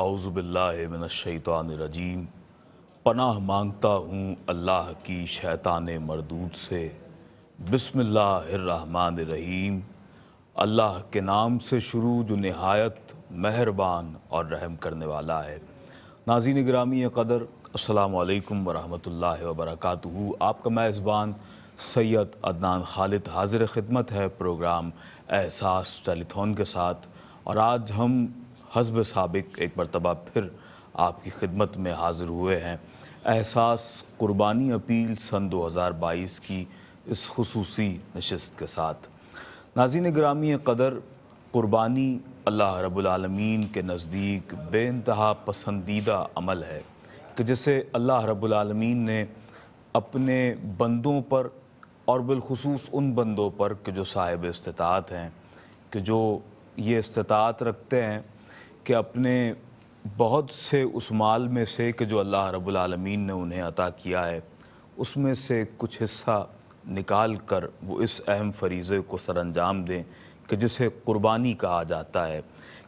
आउज़बिल्लाशैतानरजीम पनाह मांगता हूँ अल्लाह की शैतान मरदूद से बिसमिल्लाहमान रहीम अल्लाह के नाम से शुरू जो नहायत मेहरबान और रहम करने वाला है नाजीन ग्रामी कदर असलकम वरहमल वर्क आपका मेज़बान सैयद अदनान खालिद हाजिर ख़िदमत है प्रोग्राम एहसास टेलीथोन के साथ और आज हम हजब सबक एक मरतबा फिर आपकी खिदमत में हाजिर हुए हैं एहसास क़ुरबानी अपील सन 2022 की इस खसूसी नशस्त के साथ नाजीन ग्रामी कदर क़ुरबानी अल्लाह रबालमीन के नज़दीक बे पसंदीदा अमल है कि जिसे अल्लाह रबालमीन ने अपने बंदों पर और बिलखसूस उन बंदों पर कि जो साहिब इस्तात हैं कि जो ये इस्तात रखते हैं कि अपने बहुत से उस माल में से कि जो अल्लाह रबालमीन ने उन्हें अता किया है उसमें से कुछ हिस्सा निकाल कर वो इस अहम फरीज़े को सर अंजाम दें कि जिसे क़ुरबानी कहा जाता है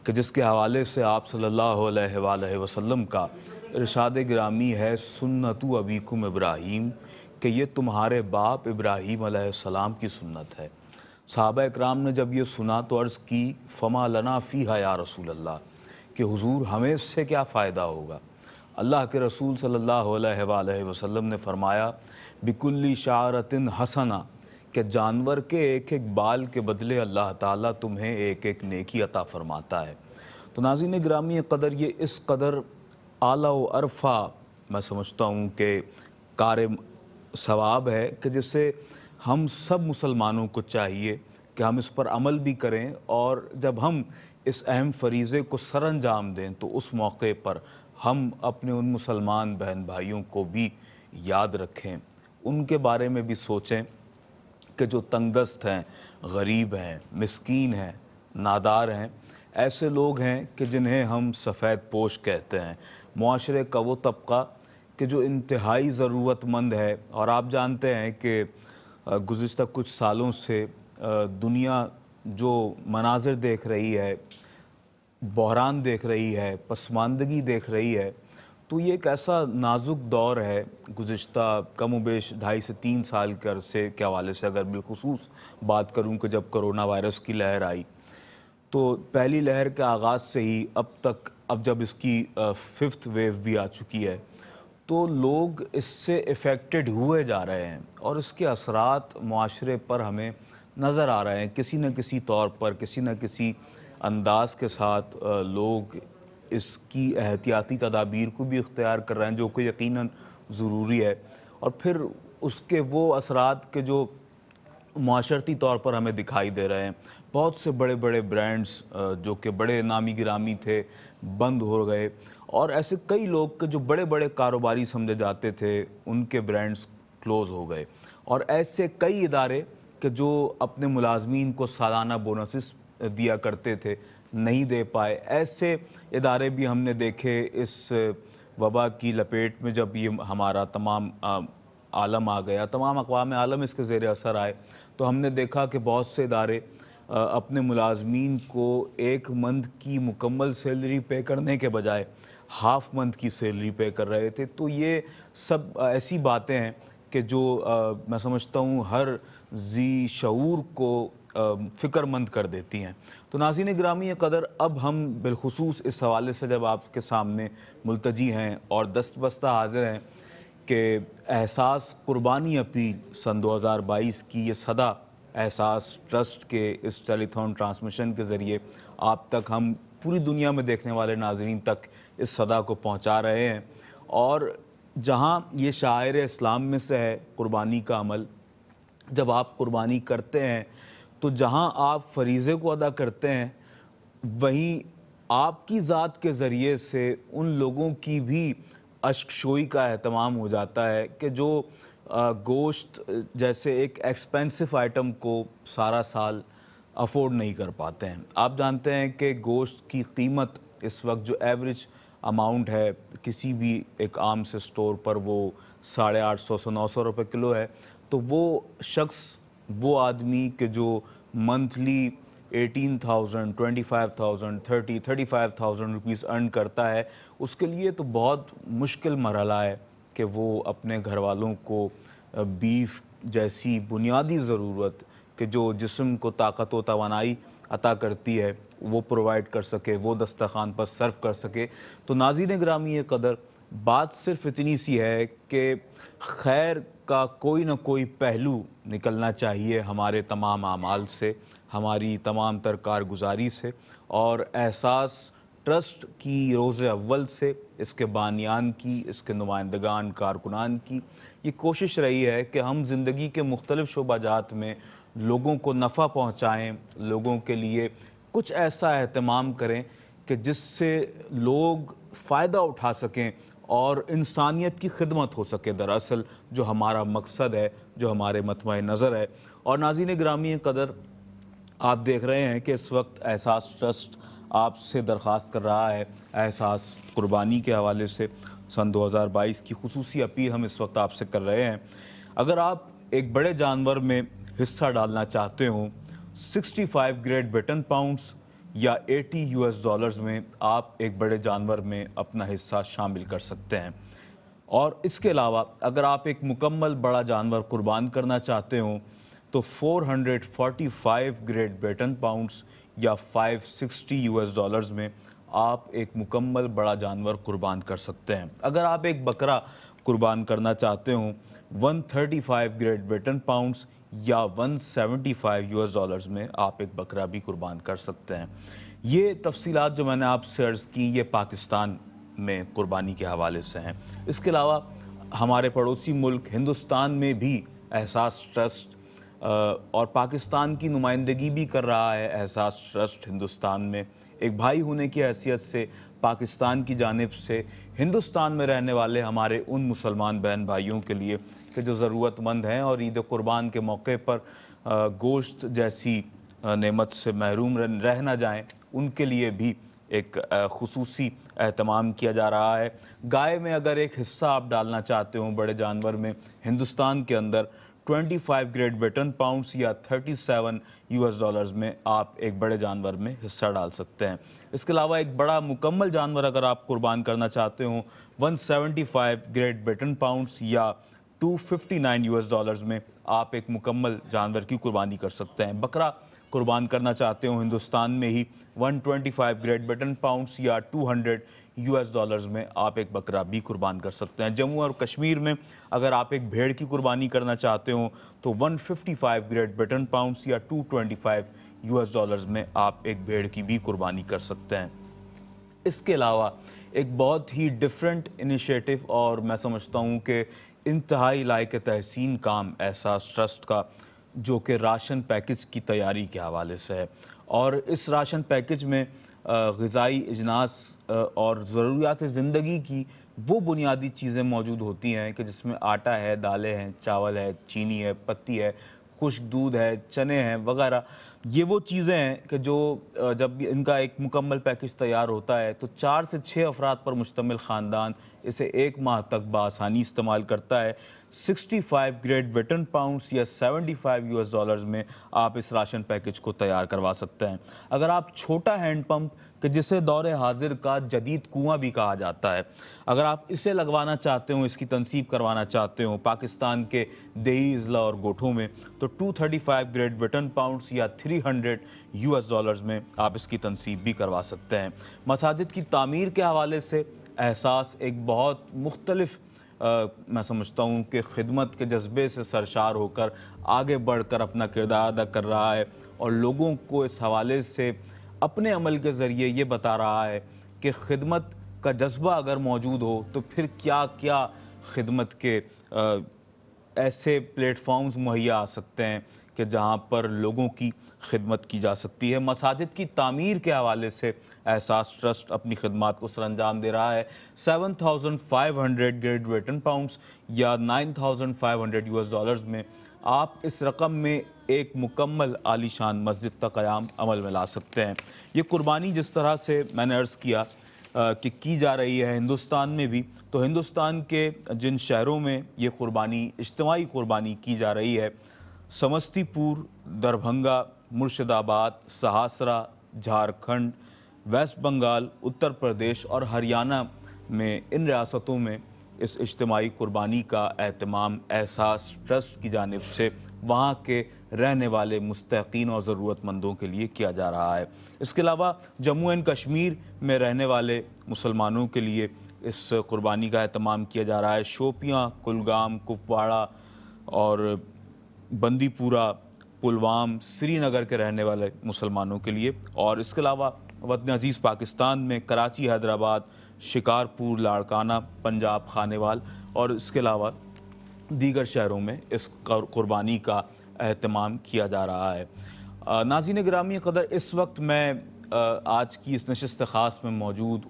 कि जिसके हवाले से आप सल्लल्लाहु अलैहि वसल्लम का इरशाद ग्रामी है सुन्नत अबीकुम इब्राहीम कि ये तुम्हारे बाप इब्राहीम सलाम की सुन्नत है सहाबा कराम ने जब ये सुना तो अर्ज़ की फ़मा लना फ़ी है या रसूल अल्लाह कि हुजूर हमें इससे क्या फ़ायदा होगा अल्लाह के रसूल सल्लल्लाहु अलैहि वसल्लम ने फरमाया बिकुल्ली शारतिन हसना के जानवर के एक एक बाल के बदले अल्लाह ताला तुम्हें एक एक नेकी अता फ़रमाता है तो नाजिन ग्रामी कदर ये इस कदर आला व अरफा मैं समझता हूँ कि कार सवाब है कि जिससे हम सब मुसलमानों को चाहिए कि हम इस पर अमल भी करें और जब हम इस अहम फरीज़े को सर अंजाम दें तो उस मौके पर हम अपने उन मुसलमान बहन भाइयों को भी याद रखें उनके बारे में भी सोचें कि जो तंगदस्त हैं गरीब हैं मस्किन हैं नादार हैं ऐसे लोग हैं कि जिन्हें हम सफ़ेद पोश कहते हैं माशरे का वो तबका कि जो इंतहाई ज़रूरतमंद है और आप जानते हैं कि गुज्त कुछ सालों से दुनिया जो मनाजिर देख रही है बहरान देख रही है पसमानदगी देख रही है तो ये एक ऐसा नाजुक दौर है गुज्त कम उबेश ढाई से तीन साल के अरसे के हवाले से अगर बिलखसूस बात करूँ कि जब करोना वायरस की लहर आई तो पहली लहर के आगाज़ से ही अब तक अब जब इसकी फिफ्थ वेव भी आ चुकी है तो लोग इससे इफ़ेक्टेड हुए जा रहे हैं और इसके असरात माशरे पर हमें नज़र आ रहे हैं किसी न किसी तौर पर किसी न किसी अंदाज के साथ लोग इसकी एहतियाती तदाबीर को भी इख्तियार कर रहे हैं जो कि यकीन ज़रूरी है और फिर उसके वो असरात के जो माशरती तौर पर हमें दिखाई दे रहे हैं बहुत से बड़े बड़े ब्रांड्स जो कि बड़े नामी गिरामी थे बंद हो गए और ऐसे कई लोग के जो बड़े बड़े कारोबारी समझे जाते थे उनके ब्रांड्स क्लोज़ हो गए और ऐसे कई इदारे कि जो अपने मुलाजमीन को सालाना बोनसिस दिया करते थे नहीं दे पाए ऐसे इदारे भी हमने देखे इस वबा की लपेट में जब ये हमारा तमाम आलम आ गया तमाम अकवाम आलम इसके ज़ेर असर आए तो हमने देखा कि बहुत से इदारे अपने मुलाजमीन को एक मंथ की मुकम्मल सैलरी पे करने के बजाय हाफ मंथ की सैलरी पे कर रहे थे तो ये सब ऐसी बातें हैं कि जो आ, मैं समझता हूँ हर जी शूर को फ़िक्रमंद कर देती हैं तो नाजीन ग्रामी कदर अब हम बिलखसूस इस हवाले से जब आपके सामने मुलतजी हैं और दस्त बस्ता हाजिर हैं कि एहसास कुर्बानी अपील सन 2022 की ये सदा एहसास ट्रस्ट के इस टेलीथॉन ट्रांसमिशन के ज़रिए आप तक हम पूरी दुनिया में देखने वाले नाजरन तक इस सदा को पहुँचा रहे हैं और जहाँ ये शायर इस्लाम में से है कुर्बानी का अमल जब आप कुर्बानी करते हैं तो जहाँ आप फरीज़े को अदा करते हैं वहीं आपकी ज़ात के ज़रिए से उन लोगों की भी शोई का अहतमाम हो जाता है कि जो गोश्त जैसे एक एक्सपेंसिव आइटम को सारा साल अफोर्ड नहीं कर पाते हैं आप जानते हैं कि गोश्त की कीमत इस वक्त जो एवरेज अमाउंट है किसी भी एक आम से स्टोर पर वो साढ़े आठ सौ से नौ सौ रुपये किलो है तो वो शख्स वो आदमी के जो monthly eighteen thousand twenty five thousand thirty thirty five thousand rupees earn करता है उसके लिए तो बहुत मुश्किल मरला है कि वो अपने घर वालों को बीफ जैसी बुनियादी ज़रूरत कि जो जिसम को ताकत व तोानाई अता करती है वो प्रोवाइड कर सके वो दस्तखान पर सर्व कर सके तो नाजीन ग्रामी कदर बात सिर्फ इतनी सी है कि खैर का कोई ना कोई पहलू निकलना चाहिए हमारे तमाम आमाल से हमारी तमाम तर कारगुजारी से और एहसास ट्रस्ट की रोज़ अव्वल से इसके बानियान की इसके नुमाइंदगान कारकुनान की ये कोशिश रही है कि हम ज़िंदगी के मुख्तलिफ शुबाजात में लोगों को नफ़ा पहुँचाएँ लोगों के लिए कुछ ऐसा अहतमाम करें कि जिससे लोग फ़ायदा उठा सकें और इंसानियत की खिदमत हो सके दरअसल जो हमारा मकसद है जो हमारे मतम नज़र है और नाजीन ग्रामी कदर आप देख रहे हैं कि इस वक्त एहसास ट्रस्ट आपसे दरख्वास्त कर रहा है एहसास कुर्बानी के हवाले से सन 2022 की खसूस अपील हम इस वक्त आपसे कर रहे हैं अगर आप एक बड़े जानवर में हिस्सा डालना चाहते हो 65 ग्रेड ब्रिटन पाउंड्स या 80 यूएस डॉलर्स में आप एक बड़े जानवर में अपना हिस्सा शामिल कर सकते हैं और इसके अलावा अगर आप एक मुकम्मल बड़ा जानवर कुर्बान करना चाहते हो तो 445 ग्रेट ब्रिटेन पाउंड्स या 560 यूएस डॉलर्स में आप एक मुकम्मल बड़ा जानवर कुर्बान कर सकते हैं अगर आप एक बकरा कुर्बान करना चाहते हो 135 ग्रेट ब्रिटेन पाउंड्स या 175 यूएस डॉलर्स में आप एक बकरा भी कुर्बान कर सकते हैं ये तफसीलात जो मैंने आपसे अर्ज़ की ये पाकिस्तान में कुर्बानी के हवाले से हैं इसके अलावा हमारे पड़ोसी मुल्क हिंदुस्तान में भी एहसास ट्रस्ट और पाकिस्तान की नुमाइंदगी भी कर रहा है एहसास ट्रस्ट हिंदुस्तान में एक भाई होने की हैसियत से पाकिस्तान की जानब से हिंदुस्तान में रहने वाले हमारे उन मुसलमान बहन भाइयों के लिए कि जो ज़रूरतमंद हैं और ईद कुर्बान के मौके पर गोश्त जैसी नेमत से महरूम रह ना जाएँ उनके लिए भी एक खसूस अहतमाम किया जा रहा है गाय में अगर एक हिस्सा आप डालना चाहते हो बड़े जानवर में हिंदुस्तान के अंदर 25 ग्रेड ब्रिटन पाउंड्स या 37 यूएस डॉलर्स में आप एक बड़े जानवर में हिस्सा डाल सकते हैं इसके अलावा एक बड़ा मुकम्मल जानवर अगर आप कुर्बान करना चाहते हो 175 ग्रेड ब्रिटन पाउंड्स या 259 यूएस डॉलर्स में आप एक मुकम्मल जानवर की कुर्बानी कर सकते हैं बकरा कुर्बान करना चाहते हो हिंदुस्तान में ही 125 ग्रेट ब्रिटेन पाउंड्स या 200 यूएस डॉलर्स में आप एक बकरा भी कुर्बान कर सकते हैं जम्मू और कश्मीर में अगर आप एक भेड़ की कुर्बानी करना चाहते हो तो 155 ग्रेट ब्रिटेन पाउंड्स या 225 यूएस डॉलर्स में आप एक भेड़ की भी कुर्बानी कर सकते हैं इसके अलावा एक बहुत ही डिफरेंट इनिशिएटिव और मैं समझता हूँ कि इंतहाई लायक तहसीन काम ऐसा ट्रस्ट का जो कि राशन पैकेज की तैयारी के हवाले से है और इस राशन पैकेज में गज़ाई अजनास और ज़रूरियात ज़िंदगी की वो बुनियादी चीज़ें मौजूद होती हैं कि जिसमें आटा है दालें हैं चावल है चीनी है पत्ती है खुश दूध है चने हैं वगैरह ये वो चीज़ें हैं कि जो जब इनका एक मुकम्मल पैकेज तैयार होता है तो चार से छः अफराद पर मुश्तमिल ख़ानदान इसे एक माह तक बसानी इस्तेमाल करता है 65 ग्रेट ब्रिटेन पाउंड्स या 75 यूएस डॉलर्स में आप इस राशन पैकेज को तैयार करवा सकते हैं अगर आप छोटा हैंडपम्प कि जिसे दौर हाजिर का जदीद कुआं भी कहा जाता है अगर आप इसे लगवाना चाहते हो इसकी तनसीब करवाना चाहते हो पाकिस्तान के दही अजला और गोठों में तो 235 ग्रेट ब्रिटेन पाउंड्स या 300 यूएस डॉलर्स में आप इसकी तनसीब भी करवा सकते हैं मसाजिद की तामीर के हवाले से एहसास एक बहुत मुख्तलफ़ मैं समझता हूँ कि खिदमत के जज्बे से सरशार होकर आगे बढ़कर अपना किरदार अदा कर रहा है और लोगों को इस हवाले से अपने अमल के ज़रिए ये बता रहा है कि खिदमत का जज्बा अगर मौजूद हो तो फिर क्या क्या खिदमत के आ, ऐसे प्लेटफॉर्म्स मुहैया आ सकते हैं कि जहाँ पर लोगों की खिदमत की जा सकती है मसाजिद की तामीर के हवाले से एहसास ट्रस्ट अपनी खिदमत को सर अंजाम दे रहा है seven thousand five hundred great Britain pounds या nine thousand five hundred U S dollars में आप इस रकम में एक मुकम्मल आलीशान मस्जिद का क़्याम अमल में ला सकते हैं ये कुर्बानी जिस तरह से मैंने अर्ज़ किया कि की जा रही है हिंदुस्तान में भी तो हिंदुस्तान के जिन शहरों में ये कुर्बानी इज्तमाही कुर्बानी की जा रही है समस्तीपुर दरभंगा मुर्शिदाबाद सहासरा झारखंड वेस्ट बंगाल उत्तर प्रदेश और हरियाणा में इन रियासतों में इस इज्तमाही कुर्बानी का अहतमाम एहसास ट्रस्ट की जानब से वहाँ के रहने वाले मुस्तकिन और ज़रूरतमंदों के लिए किया जा रहा है इसके अलावा जम्मू एंड कश्मीर में रहने वाले मुसलमानों के लिए इस कुर्बानी का अहतमाम किया जा रहा है शोपियाँ कुलगाम कुपवाड़ा और बंदीपुरा पुलवाम श्रीनगर के रहने वाले मुसलमानों के लिए और इसके अलावा वतन अजीज़ पाकिस्तान में कराची हैदराबाद शिकारपुर लाड़काना पंजाब खानेवाल और इसके अलावा दीगर शहरों में इस कुर्बानी का अहतमाम किया जा रहा है नाजीन ग्रामी कदर इस वक्त मैं आज की इस नशस्त ख़ास में मौजूद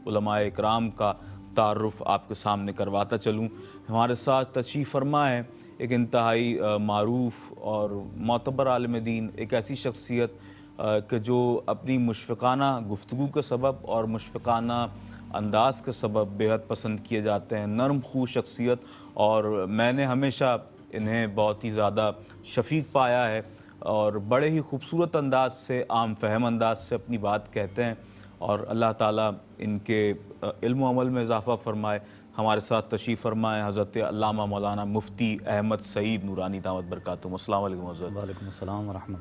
कराम का तारफ़ आपके सामने करवाता चलूँ हमारे साथ तशीफ़ फरमा है एक इंतहाई मरूफ और मतबर आलम दीन एक ऐसी शख्सियत के जो अपनी मुशफ़ाना गुफ्तु के सबब और मुशफ़ाना अंदाज के सबब बेहद पसंद किए जाते हैं नरम खू शख्सियत और मैंने हमेशा इन्हें बहुत ही ज़्यादा शफीक पाया है और बड़े ही खूबसूरत अंदाज से आम फहम अंदाज से अपनी बात कहते हैं और अल्लाह ताला इनके इल्म अमल में इजाफ़ा फरमाए हमारे साथ तशीफ़ फरमाए हज़रत अलामा मौलाना मुफ्ती अहमद सईद नूरानी दामद बरकातुम वालेकुम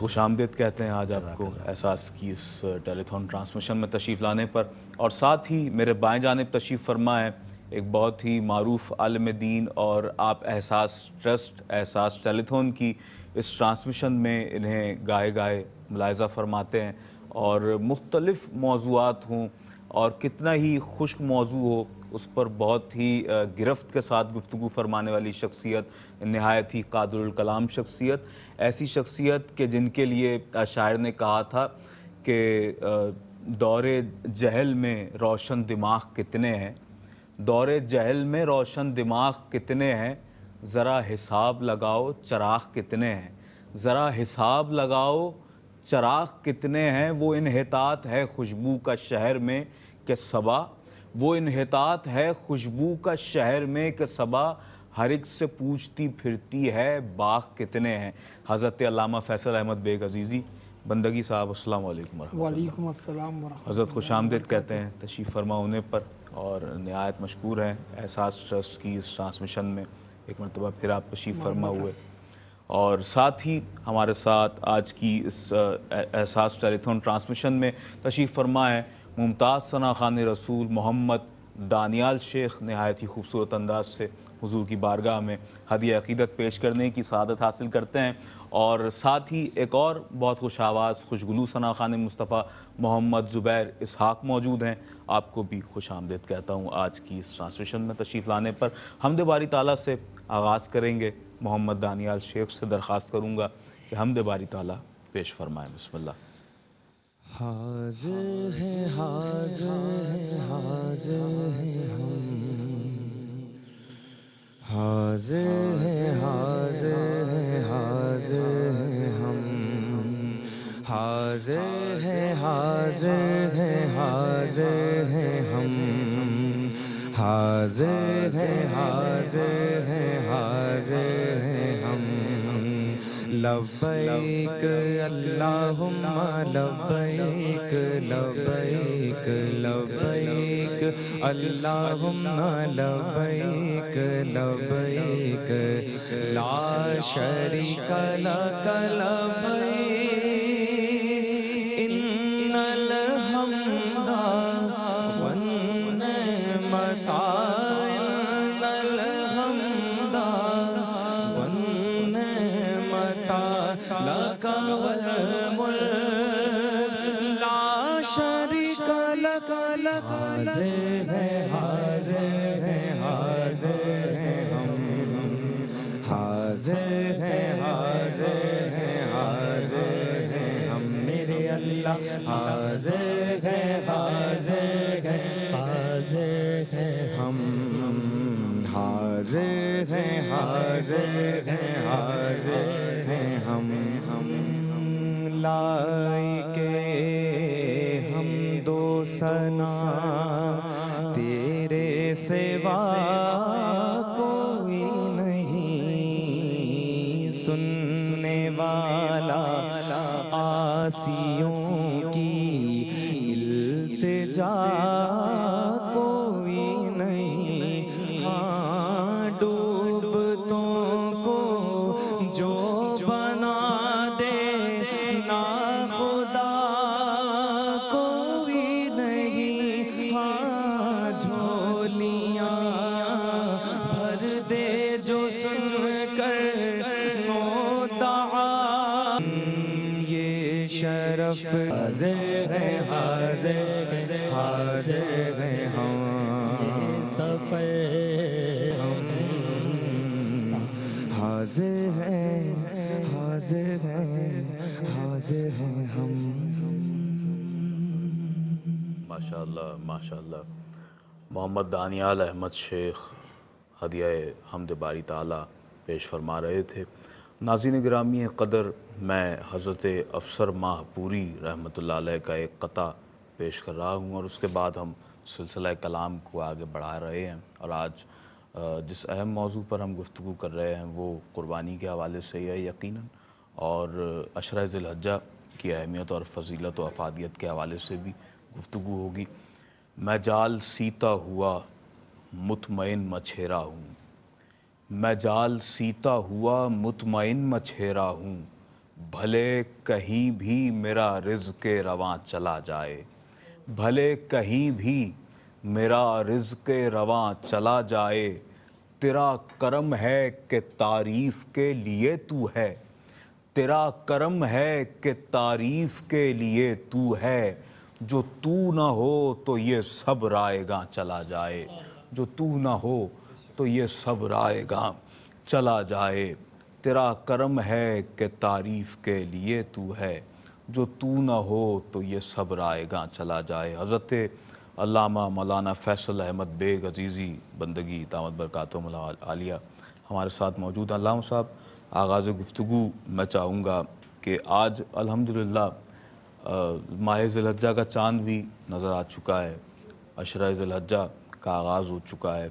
खुश आमदेद कहते हैं आज आपको एहसास की इस टेलीथॉन ट्रांसमिशन में तशरीफ़ लाने पर और साथ ही मेरे बाएँ जानब तशरीफ़ फरमाएँ एक बहुत ही मरूफ आलम दीन और आप एहसास ट्रस्ट एहसास टेलीथॉन की इस ट्रांसमिशन में इन्हें गाए गाए मुलायजा फरमाते हैं और मुख्तलफ़ मौजूद हों और कितना ही खुश्क मौजू हो उस पर बहुत ही गिरफ्त के साथ गुफ्तु फरमाने वाली शख्सियत नहायत ही कादरकलाम शख्सियत ऐसी शख्सियत के जिनके लिए शायर ने कहा था कि दौर जहल में रोशन दिमाग कितने हैं दौर जहल में रोशन दिमाग कितने हैं ज़रा हिसाब लगाओ चराग कितने हैं ज़रा हिसाब लगाओ चराग कितने हैं वो इनहतात है खुशबू का शहर में के सबा वो इनहतात है खुशबू का शहर में के सबा हर एक से पूछती फिरती है बाग कितने हैं हज़रत अलामा फैसल अहमद बेग अजीज़ी बंदगी साहब अस्सलाम वालेकुम वालेकुम अस्सलाम हज़रत खुश आमदेद कहते हैं तशीफ़ फरमा होने पर और नहायत मशहूर हैं एहसास ट्रस्ट की इस ट्रांसमिशन में एक मरतबा फिर आप तशीफ़ फरमा हुए और साथ ही हमारे साथ आज की इस एहसास टेलीथोन ट्रांसमिशन में तशीफ़ फरमा है मुमताज़ सना खान रसूल मोहम्मद दानियाल शेख नहायत ही खूबसूरत अंदाज से हुजूर की बारगाह में हदी अकीदत पेश करने की सदत हासिल करते हैं और साथ ही एक और बहुत खुश आवाज़ खुशगुलू सना खान मुस्तफ़ा मोहम्मद ज़ुबैर इसहाक मौजूद हैं आपको भी खुश आमदेद कहता हूँ आज की इस ट्रांसमिशन में तशरीफ़ लाने पर हमद बारी ताली से आगाज़ करेंगे मोहम्मद दानियाल शेख से दरख्वास्त करूँगा कि हमद बारी ताली पेश फरमाएँ बसमल्ला हाज है हाज है हाज है हम हाज है हाज है हाज है हम हाज है हाज है हाज है हम हाज है हाज है हाज है हम लबैक अल्लाहुम्मा लबैक लबैक लबैक अल्लाहुम्मा लबैक लबैक ला शरीक लक लबैक अल्लाह हाजिर है हाजिर है हाजिर है हम हाजिर हैं हाजिर हैं हाजिर हैं हम हम लाए हम दो सना तेरे सेवा कोई नहीं सुनने वाला आसियों हाजिर हाजिर हैं हम सफर हम हाजिर हैं हाजिर हैं हाजिर हैं हम मोहम्मद दानियाल अहमद शेख हदिया हमद बारी ताला पेश फरमा रहे थे नाजिन ग्रामी कदर मैं हज़रत अफसर माह पूरी रहमत का एक कता पेश कर रहा हूँ और उसके बाद हम सिलसिला कलाम को आगे बढ़ा रहे हैं और आज जिस अहम मौजू पर हम गुफ्तु कर रहे हैं वो क़ुरबानी के हवाले से ही है यकीन और अशर ज़िलहजा की अहमियत और फजीलत व अफादियत के हवाले से भी गुफ्तु होगी मैं जाल सीता हुआ मुतमिन मछेरा हूँ मैं जाल सीता हुआ मुतमिन मछेरा हूँ भले कहीं भी मेरा के रवा चला जाए भले कहीं भी मेरा के रवा चला जाए तेरा करम है कि तारीफ़ के लिए तू है तेरा करम है कि तारीफ़ के लिए तू है जो तू ना हो तो ये सब रायगा चला जाए जो तू ना हो तो ये सब रायगा चला जाए तेरा करम है कि तारीफ़ के लिए तू है जो तू न हो तो ये सब रायगा चला जाए हज़रत अल्लामा मौलाना फ़ैसल अहमद बेग अजीज़ी बंदगी दामद बरकत आलिया हमारे साथ मौजूद अल्लाह साहब आगाज़ गुफ्तु मैं चाहूँगा कि आज अल्हम्दुलिल्लाह माह ज़िलहजा का चांद भी नज़र आ चुका है अशरा ज़िलहजा का आगाज़ हो चुका है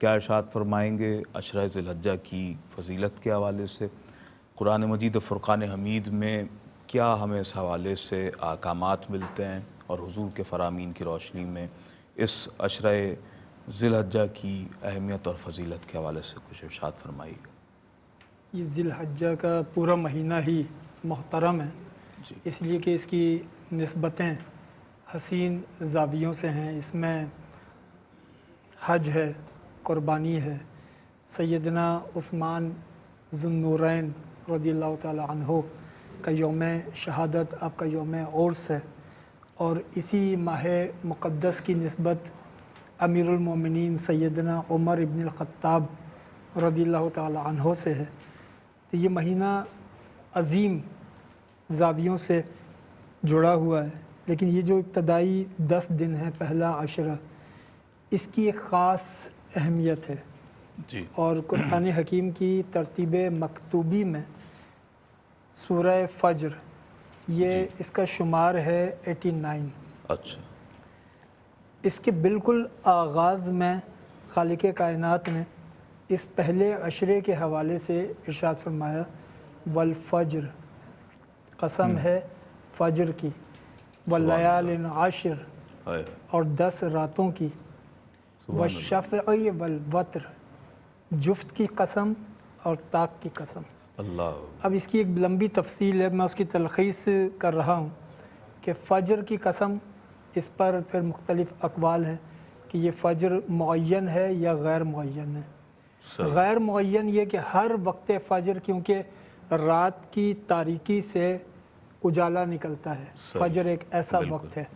क्या इशात फरमाएँगे अशरा ज़िलहजा की फजीलत के हवाले से कुरान मजीद फ़ुरान हमीद में क्या हमें इस हवाले से अहकाम मिलते हैं और हजूर के फ़रामीन की रोशनी में इस अशरा ज़िलहजा की अहमियत और फजीलत के हवाले से कुछ इर्शाद फरमाइए ये ज़िलहजा का पूरा महीना ही मोहतरम है इसलिए कि इसकी नस्बतें हसीन जावियों से हैं इसमें हज है कुर्बानी है सैदना उस्मान जुन्नूरैन रदी तहो का योम शहादत आपका योम औरस है और इसी माह मुक़दस की नस्बत अमीरमिन सैदना उमर इबनखताब ख़त्ताब तहो से है तो ये महीना अजीम जावियों से जुड़ा हुआ है लेकिन ये जो इब्तदाई दस दिन है पहला अशर इसकी एक ख़ास अहमियत है जी और कुरान हकीम की तरतीब मकतूबी में सूरह फ़जर ये इसका शुमार है एटी नाइन अच्छा इसके बिल्कुल आगाज़ में खालिक कायनत ने इस पहले अशरे के हवाले से इर्शाद फरमाया वल फ़जर कसम हम्म। है फ़जर की वलयाल आशर और दस रातों की व जुफ्त की कसम और ताक की कसम अल्लाह अब इसकी एक लंबी तफसील है मैं उसकी तलखीस कर रहा हूँ कि फ़जर की कसम इस पर फिर मुख्तलिफ अकवाल है कि ये फ़जर मुन है या गैर मुन है गैर मुन ये कि हर वक्त फ़जर क्योंकि रात की तारीकी से उजाला निकलता है फजर एक ऐसा वक्त है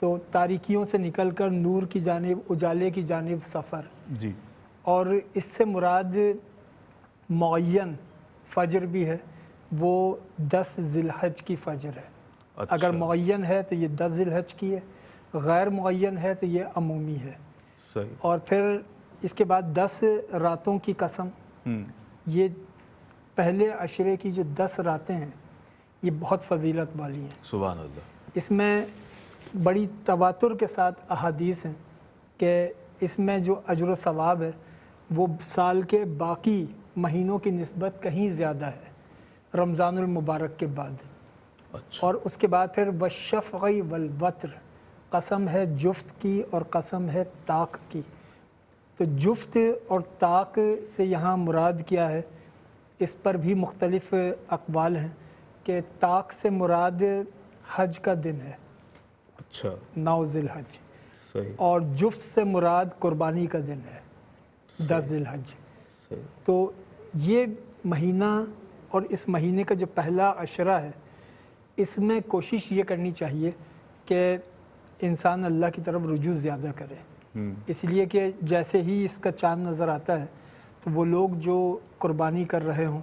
तो तारीखियों से निकल कर नूर की जानब उजाले की जानब सफ़र जी और इससे मुराद मुन फजर भी है वो दस जिलहज की फजर है अच्छा। अगर मुन है तो ये दस जिलहज की है गैर मुन है तो ये अमूमी है सही। और फिर इसके बाद दस रातों की कसम हम्म। ये पहले अशरे की जो दस रातें हैं ये बहुत फजीलत वाली हैं सुबह इसमें बड़ी तवातुर के साथ अहादीस हैं कि इसमें जो अजर सवाब है वो साल के बाकी महीनों की नस्बत कहीं ज़्यादा है रमज़ानमबारक के बाद अच्छा। और उसके बाद फिर शफ़ वलवत्र कसम है जुफ्त की और कसम है ताक की तो जुफ्त और ताक से यहाँ मुराद किया है इस पर भी मुख्तलफ़ अकबाल हैं कि ताक से मुराद हज का दिन है अच्छा नौ हज सही और जुफ्त से मुराद कुर्बानी का दिन है दस हज तो ये महीना और इस महीने का जो पहला अशरा है इसमें कोशिश ये करनी चाहिए कि इंसान अल्लाह की तरफ रुजू ज़्यादा करे हम्म। इसलिए कि जैसे ही इसका चांद नज़र आता है तो वो लोग जो कुर्बानी कर रहे हों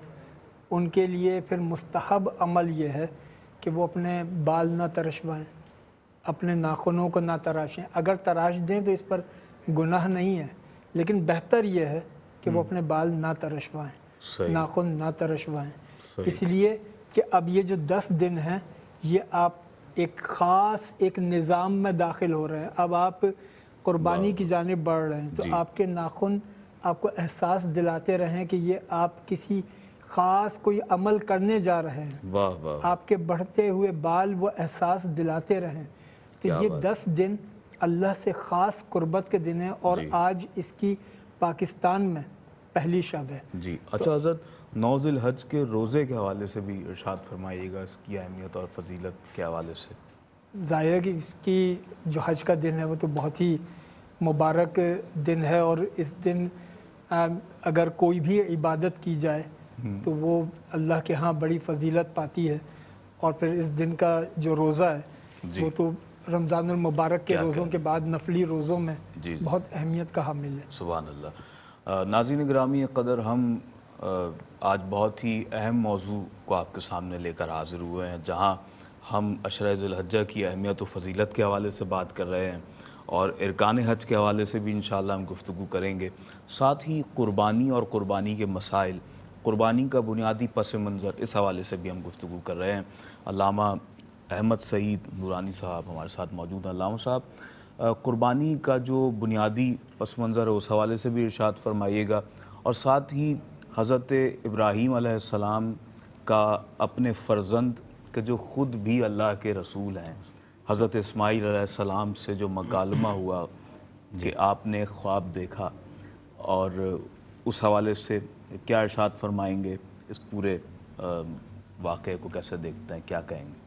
उनके लिए फिर मुस्तहब अमल ये है कि वो अपने बाल ना तरशवाएँ अपने नाखूनों को ना तराशें अगर तराश दें तो इस पर गुनाह नहीं है लेकिन बेहतर यह है कि वो हम्म। अपने बाल ना तरशवाएँ नाखून ना तरशवाएँ इसलिए कि अब ये जो दस दिन हैं ये आप एक ख़ास एक निज़ाम में दाखिल हो रहे हैं अब आप कुर्बानी की जानब बढ़ रहे हैं तो आपके नाखून आपको एहसास दिलाते रहें कि ये आप किसी ख़ास कोई अमल करने जा रहे हैं आपके बढ़ते हुए बाल वो एहसास दिलाते रहें कि ये दस दिन अल्लाह से ख़ास कुर्बत के दिन है और आज इसकी पाकिस्तान में पहली शब है जी तो अच्छा हजरत नौजिल हज के रोज़े के हवाले से भी इर्शाद फरमाइएगा इसकी अहमियत और फजीलत के हवाले से ज़ाहिर कि इसकी जो हज का दिन है वो तो बहुत ही मुबारक दिन है और इस दिन अगर कोई भी इबादत की जाए हम्म। तो वो अल्लाह के यहाँ बड़ी फजीलत पाती है और फिर इस दिन का जो रोज़ा है वो तो रमज़ान मुबारक के रोज़ों के बाद नफली रोज़ों में जी बहुत अहमियत का हामिल है सुबह अल्लाह ग्रामी कदर हम आज बहुत ही अहम मौजू को आपके सामने लेकर हाजिर हुए हैं जहाँ हम अशरजलहजा की अहमियत व फजीलत के हवाले से बात कर रहे हैं और इरकान हज के हवाले से भी इन हम गुफ्तु करेंगे साथ ही क़ुरबानी और क़ुरबानी के मसाइल क़ुरबानी का बुनियादी पस मंज़र इस हवाले से भी हम गुफ्तु कर रहे हैं अलामा अहमद सईद नूरानी साहब हमारे साथ मौजूद हैं लामा साहब कुर्बानी का जो बुनियादी पस मंज़र है उस हवाले से भी इर्शाद फरमाइएगा और साथ ही हज़रत इब्राहीम सलाम का अपने फ़र्जंद के जो ख़ुद भी अल्लाह के रसूल हैं हज़रत इसमाईल सलाम से जो मकालमा हुआ कि आपने ख्वाब देखा और उस हवाले से क्या इर्शाद फरमाएंगे इस पूरे वाक़े को कैसे देखते हैं क्या कहेंगे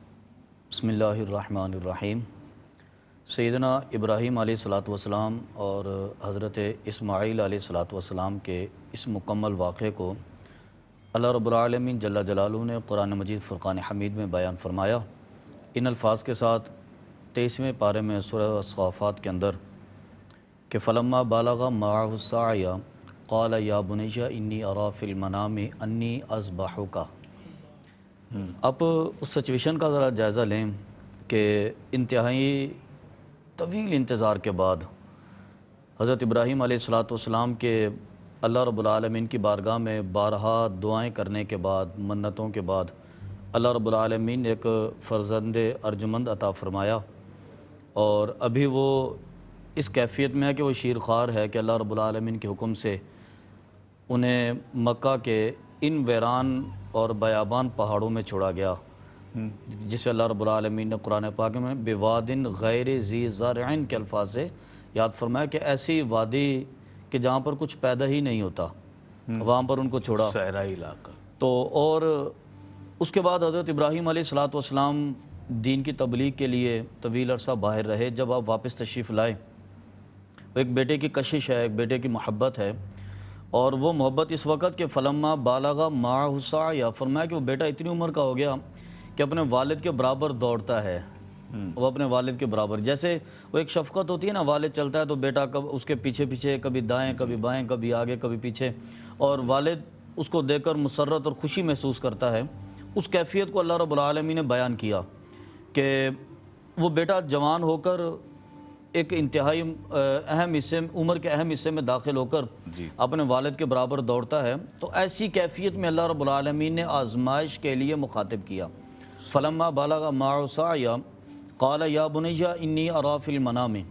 बसमीम सैदना इब्राहीम सलाम और हज़रत इसमाईल सलाम के इस मुकम्मल वाक़े को अल्लाह रबालमीन जला जलालू ने कुरान मजीद फ़ुरान हमीद में बयान फरमाया इन अल्फाज के साथ तेईसवें पारे में सुरफ़ात के अंदर कि फ़लमा बालागा माहुसाया क़ाल या बुनैशा इन्नी अराफिलमनाम अन्नी अजबाह का आप उस सिचुएशन का ज़रा जायज़ा लें कि इंतहाई तवील इंतज़ार के बाद हज़रत इब्राहिम सलाम के अल्लाह रबालमीन की बारगाह में बारहा दुआएं करने के बाद मन्नतों के बाद अल्लाह रबालमीन एक फ़र्जंद अर्जमंद अता फ़रमाया और अभी वो इस कैफियत में है कि वो शीरखार है कि अल्लाह रबालमीन के हुक्म से उन्हें मक्का के इन वैरान और बयाबान पहाड़ों में छोड़ा गया हम्म। जिसे अल्लाह रबालमीन ने कुरान पाक में बेवादिन गैर जी ज़ारन के अल्फाज से याद फरमाया कि ऐसी वादी कि जहाँ पर कुछ पैदा ही नहीं होता हम्म। वहाँ पर उनको छोड़ा सहरा इलाका तो और उसके बाद हज़रत इब्राहिम सलाम दीन की तबलीग के लिए तवील अरसा बाहर रहे जब आप वापस तशरीफ़ लाए एक बेटे की कशिश है एक बेटे की मोहब्बत है और वो मोहब्बत इस वक्त के फ़लमा बालगा हुसा या फरमाया कि वो बेटा इतनी उम्र का हो गया कि अपने वालिद के बराबर दौड़ता है हम्म। वो अपने वालिद के बराबर जैसे वो एक शफकत होती है ना वालिद चलता है तो बेटा कब उसके पीछे पीछे कभी दाएं कभी बाएं कभी आगे कभी पीछे और वालिद उसको देखकर मसरत और ख़ुशी महसूस करता है उस कैफियत को अल्लाह रबालमी ने बयान किया कि वो बेटा जवान होकर एक इंतहाई अहम हिस्से उम्र के अहम हिस्से में दाखिल होकर अपने वालद के बराबर दौड़ता है तो ऐसी कैफियत में अल्लाह रबालमीन ने आजमाइश के लिए मुखातब किया फलमा बाला मारसाया काला या बुनैया इन्नी अराफिलमना में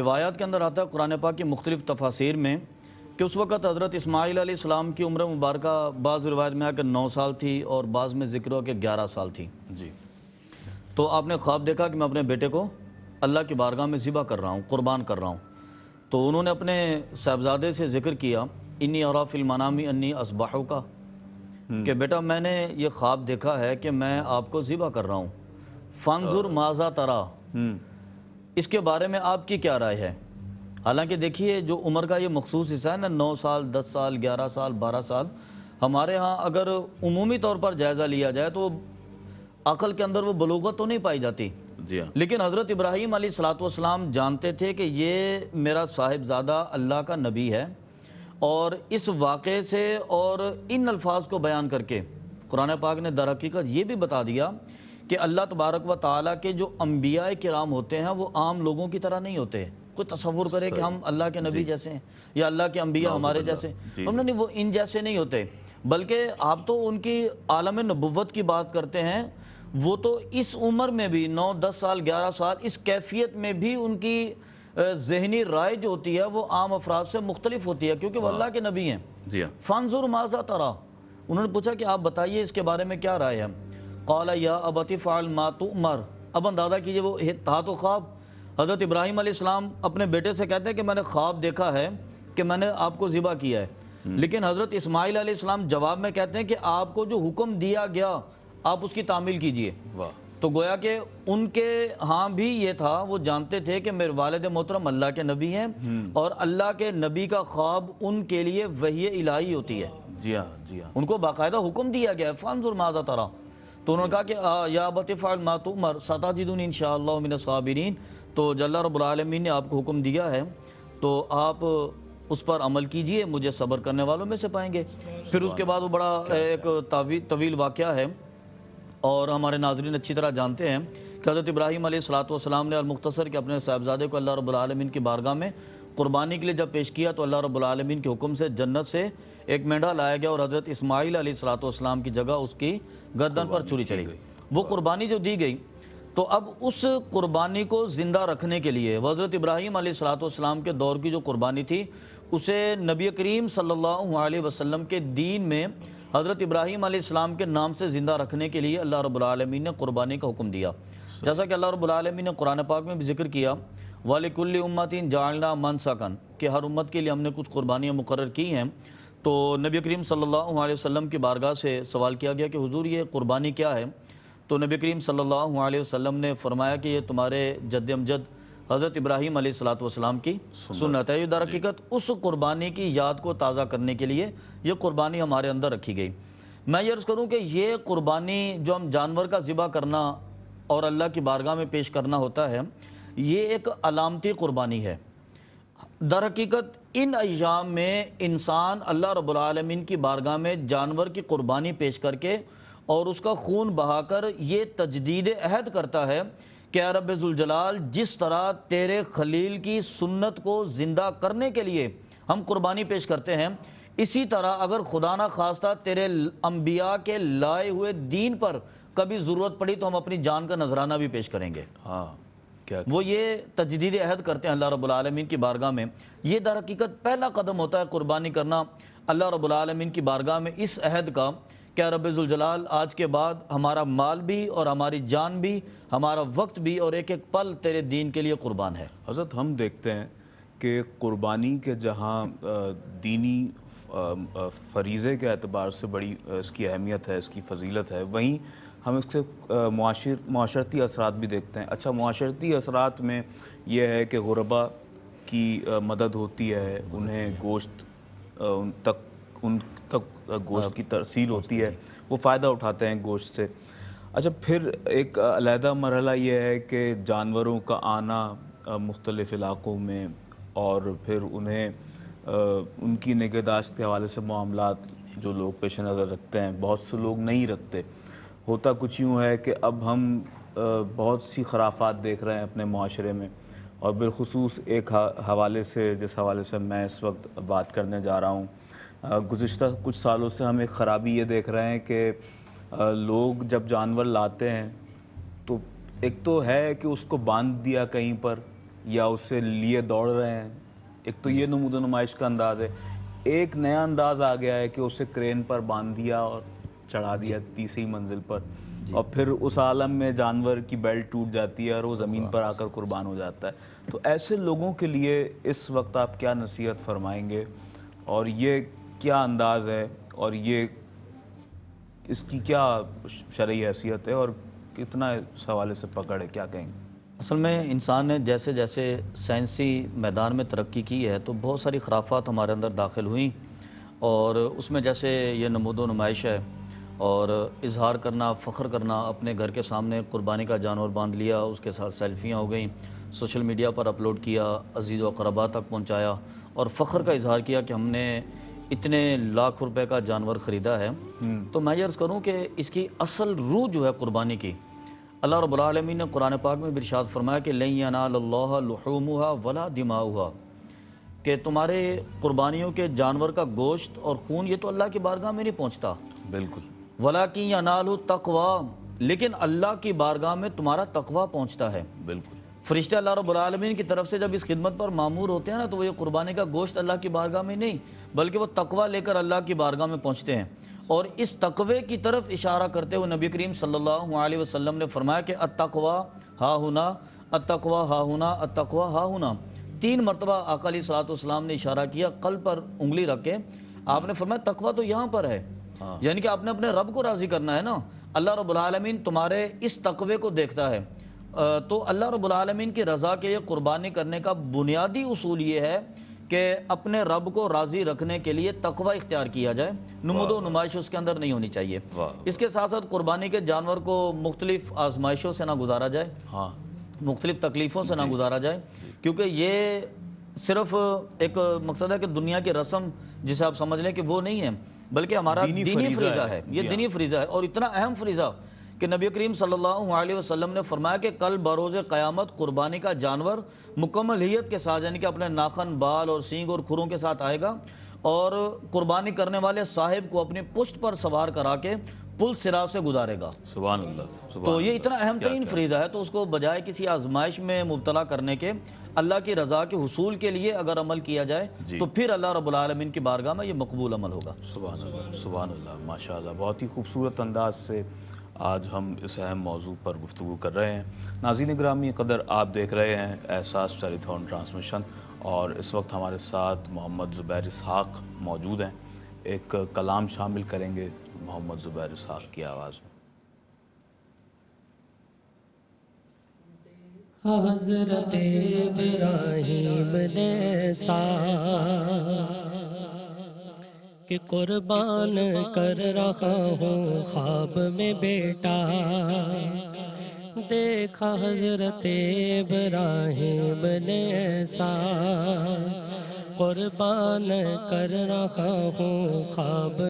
रिवायात के अंदर आता है कुरान पाक की मुख्तलिफ तफासिर में कि उस वक़्त हज़रत इसमाईल इस्लाम की उम्र मुबारक बाज़ रिवायत में आकर नौ साल थी और बाज़ में जिक्र हो कि ग्यारह साल थी जी तो आपने ख्वाब देखा कि मैं अपने बेटे को अल्लाह की बारगाह में ज़िबा कर रहा हूँ क़ुरबान कर रहा हूँ तो उन्होंने अपने साहबजादे से जिक्र किया इन्नी और फिल्मानामी अन्नी असबाहों का हम्म। कि बेटा मैंने ये ख्वाब देखा है कि मैं आपको ज़िबा कर रहा हूँ फंजुर माजा तरा हम्म। इसके बारे में आपकी क्या राय है हालांकि देखिए जो उम्र का ये मखसूस हिस्सा है ना नौ साल दस साल ग्यारह साल बारह साल हमारे यहाँ अगर उमूमी तौर पर जायज़ा लिया जाए तो अकल के अंदर वो बलोगत तो नहीं पाई जाती हाँ। लेकिन हज़रत इब्राहीम सलाम जानते थे कि ये मेरा साहिबजादा अल्लाह का नबी है और इस वाक़े से और इन अल्फाज को बयान करके कुरान पाक ने दर हकीकत ये भी बता दिया कि अल्लाह तबारक व ताली के जो अम्बिया कराम होते हैं वो आम लोगों की तरह नहीं होते कोई तस्वुर करे कि हम अल्लाह के नबी जैसे हैं या अल्लाह के अम्बिया हमारे जैसे हमने नहीं वो इन जैसे नहीं होते बल्कि आप तो उनकी आलम नबुवत की बात करते हैं वो तो इस उम्र में भी नौ दस साल ग्यारह साल इस कैफियत में भी उनकी जहनी राय जो होती है वो आम अफराद से मुख्तलिफ होती है क्योंकि वल्ला हाँ। के नबी हैं जी हाँ। फनजुर माजा तरा उन्होंने पूछा कि आप बताइए इसके बारे में क्या राय है कौला या अबती फ़ाल मातु उमर अब अंदाज़ा कीजिए वो था तो ख्वाब हज़रत इब्राहिम आसमाम अपने बेटे से कहते हैं कि मैंने ख्वाब देखा है कि मैंने आपको ज़िबा किया है हम्म। लेकिन हज़रत इसमाईल आसमाम जवाब में कहते हैं कि आपको जो हुक्म दिया गया आप उसकी तामील कीजिए वाह तो गोया के उनके हाँ भी ये था वो जानते थे कि मेरे वालद मोहतरम अल्लाह के नबी हैं हम्म। और अल्लाह के नबी का ख्वाब उनके लिए वही इलाही होती है जी हाँ जी हाँ उनको बाकायदा हुक्म दिया गया है फानजुर माजा तरा तो उन्होंने कहा कि या बतफ़ाल मातूमर सता इन शाबिन तो जल्ला रबालमीन ने आपको हुक्म दिया है तो आप उस पर अमल कीजिए मुझे सब्र करने वालों में से पाएंगे फिर उसके बाद वो बड़ा एक तवील वाक़ है और हमारे नाजरन अच्छी तरह जानते हैं कि हज़रत इब्राहिम सलाम ने मुख्तसर के अपने साहबजादे को अल्लाह रबालमीन की बारगाह में कुर्बानी के लिए जब पेश किया तो अल्लाह रबालमीन के हुक्म से जन्नत से एक मेंढा लाया गया और हज़रत इसमाईल सलाम की जगह उसकी गर्दन पर छुरी चली गई वो कुर्बानी जो दी गई तो अब उस कुर्बानी को ज़िंदा रखने के लिए हज़रत इब्राहिम सलाम के दौर की जो कुर्बानी थी उसे नबी करीम सल्ला वसलम के दीन में हज़रत इब्राहिम आलाम के नाम से ज़िंदा रखने के लिए अल्लाह रबालमी ने क़ुरबानी का हुक्म दिया जैसा कि अल्लाह रबालमी ने कुरान पाक में भी जिक्र किया वालकुल्ल उम्मतिन जालना कन कि हर उम्मत के लिए हमने कुछ कुर्बानियाँ मुकर की हैं तो नबी करीम सल्ला वसम की बारगाह से सवाल किया गया कि हजूर ये कुरबानी क्या है तो नबी करीम सल्ला वसम ने फरमाया कि ये तुम्हारे जद अमजद हज़रत इब्राहिम सलाम की सुनत है ये दरकीकत उस कुर्बानी की याद को ताज़ा करने के लिए ये कुर्बानी हमारे अंदर रखी गई मैं यर्ज़ करूँ कि ये कुर्बानी जो हम जानवर का ज़िबा करना और अल्लाह की बारगाह में पेश करना होता है ये एक अलामती कुर्बानी है हकीकत इन अजाम में इंसान अल्लाह रबालमीन की बारगाह में जानवर की कुर्बानी पेश करके और उसका खून बहाकर ये तजदीद अहद करता है क्या रबाल जिस तरह तेरे खलील की सुन्नत को ज़िंदा करने के लिए हम कुर्बानी पेश करते हैं इसी तरह अगर खुदा न खास्ता तेरे अम्बिया के लाए हुए दीन पर कभी ज़रूरत पड़ी तो हम अपनी जान का नजराना भी पेश करेंगे हाँ क्या वो ये तजदीद अहद करते हैं अल्लाह रबालमीन की बारगाह में ये दर हकीकत पहला कदम होता है कुर्बानी करना अल्लाह रबालमीन की बारगाह में इस अहद का क्या जलाल आज के बाद हमारा माल भी और हमारी जान भी हमारा वक्त भी और एक एक पल तेरे दीन के लिए कुर्बान है हजरत हम देखते हैं कि कुर्बानी के जहाँ दीनी फरीज़े के अतबार से बड़ी इसकी अहमियत है इसकी फजीलत है वहीं हम इसके माशर माशरती असरात भी देखते हैं अच्छा माशरती असरात में यह है कि गुरबा की मदद होती है उन्हें गोश्त उन तक उन तक गोश्त हाँ। की तरसील होती है वो फ़ायदा उठाते हैं गोश्त से अच्छा फिर एक अलहदा मरहला ये है कि जानवरों का आना मुख्तलिफ़ इलाक़ों में और फिर उन्हें उनकी निगहदाश्त के हवाले से मामला जो लोग पेश नज़र रखते हैं बहुत से लोग नहीं रखते होता कुछ यूँ है कि अब हम बहुत सी खराफात देख रहे हैं अपने माशरे में और बिलखसूस एक हवाले से जिस हवाले से मैं इस वक्त बात करने जा रहा हूँ गुज्त कुछ सालों से हम एक ख़राबी ये देख रहे हैं कि लोग जब जानवर लाते हैं तो एक तो है कि उसको बांध दिया कहीं पर या उसे लिए दौड़ रहे हैं एक तो ये नमूद नुमाइश का अंदाज़ है एक नया अंदाज आ गया है कि उसे क्रेन पर बांध दिया और चढ़ा दिया तीसरी मंजिल पर और फिर उस आलम में जानवर की बेल्ट टूट जाती है और वो ज़मीन पर आकर कुर्बान हो जाता है तो ऐसे लोगों के लिए इस वक्त आप क्या नसीहत फरमाएंगे और ये क्या अंदाज़ है और ये इसकी क्या शर्य हैसियत है और कितना इस हवाले से पकड़ है क्या कहेंगे असल में इंसान ने जैसे जैसे साइंसी मैदान में तरक्की की है तो बहुत सारी खराफात हमारे अंदर दाखिल हुई और उसमें जैसे ये नमूद नुमाइश है और इजहार करना फ़ख्र करना अपने घर के सामने कुर्बानी का जानवर बांध लिया उसके साथ सेल्फियाँ हो गई सोशल मीडिया पर अपलोड किया अजीज़ व तक पहुँचाया और फ़ख्र का इजहार किया कि हमने इतने लाख रुपए का जानवर ख़रीदा है हम्म। तो मैं यर्ज़ करूँ कि इसकी असल रूह जो है कुर्बानी की अल्लाह रबालमी ने कुरान पाक में बिरशाद फरमाया कि लई अनालहमुहा वला दिमाउहा कि तुम्हारे कुर्बानियों के जानवर का गोश्त और खून ये तो अल्लाह की बारगाह में नहीं पहुँचता बिल्कुल वला की अनाल तकवा लेकिन अल्लाह की बारगाह में तुम्हारा तकवा पहुँचता है बिल्कुल फरिश्ते अल्लाह रबालमीन की तरफ से जब इस खिदमत पर मामूर होते हैं ना तो वो ये कुर्बानी का गोश्त अल्लाह की बारगाह में नहीं बल्कि वो तकवा लेकर अल्लाह की बारगाह में पहुँचते हैं और इस तकवे की तरफ इशारा करते हुए नबी करीम सल्लल्लाहु अलैहि वसल्लम ने फरमाया कि अतकवा हा हुना अतकवा हा हुना अतकवा हा हुना तीन मरतबा अकाली सलातम ने इशारा किया कल पर उंगली रखे आपने फरमाया तकवा तो यहाँ पर है हाँ। यानी कि आपने अपने रब को राज़ी करना है ना अल्लाह रबालमीन तुम्हारे इस तकवे को देखता है तो अल्लाह रबालमीन की रज़ा के लिए कुर्बानी करने का बुनियादी असूल ये है कि अपने रब को राज़ी रखने के लिए तकवा इख्तियार किया जाए नमूदो नुमाइश उसके अंदर नहीं होनी चाहिए इसके साथ साथ कुर्बानी के जानवर को मुख्तलिफ आजमाइशों से ना गुजारा जाए हाँ मुख्तलिफ तकलीफ़ों से ना गुजारा जाए क्योंकि ये सिर्फ एक मकसद है कि दुनिया की रस्म जिसे आप समझ लें कि वो नहीं है बल्कि हमारा दीनी, दीनी फरीजा है ये दीनी हाँ। फरीजा है और इतना अहम फरीजा कि नबी करीम सल्लल्लाहु अलैहि वसल्लम ने फरमाया कि कल बरोज़ क़यामत कुर्बानी का जानवर मुकम्मल हीत के साथ यानी कि अपने नाखन बाल और सींग और खुरों के साथ आएगा और कुर्बानी करने वाले साहिब को अपनी पुश्त पर सवार करा के पुल सिरा से गुजारेगा सुबह तो ये इतना अहम तरीन फरीज़ा है तो उसको बजाय किसी आजमाइश में मुबतला करने के अल्लाह की रजा के हसूल के लिए अगर अमल किया जाए तो फिर अल्लाह रबालमीन की बारगाह में ये मकबूल अमल होगा सुबह सुबह माशा बहुत ही खूबसूरत अंदाज से आज हम इस अहम मौजू पर गुफ्तु कर रहे हैं नाजीन ग्रामी कदर आप देख रहे हैं एहसास टेलीथॉन ट्रांसमिशन और इस वक्त हमारे साथ मोहम्मद ज़ुबैर इसहाक मौजूद हैं एक कलाम शामिल करेंगे मोहम्मद ज़ुबैर इसहाक की आवाज़ में हाँ, हजरत इब्राहिम ने सा के कुर्बान कर रहा हूँ ख्वाब में बेटा देखा हजरत इब्राहिम ने ऐसा कुर्बान कर रहा हूँ ख्वाब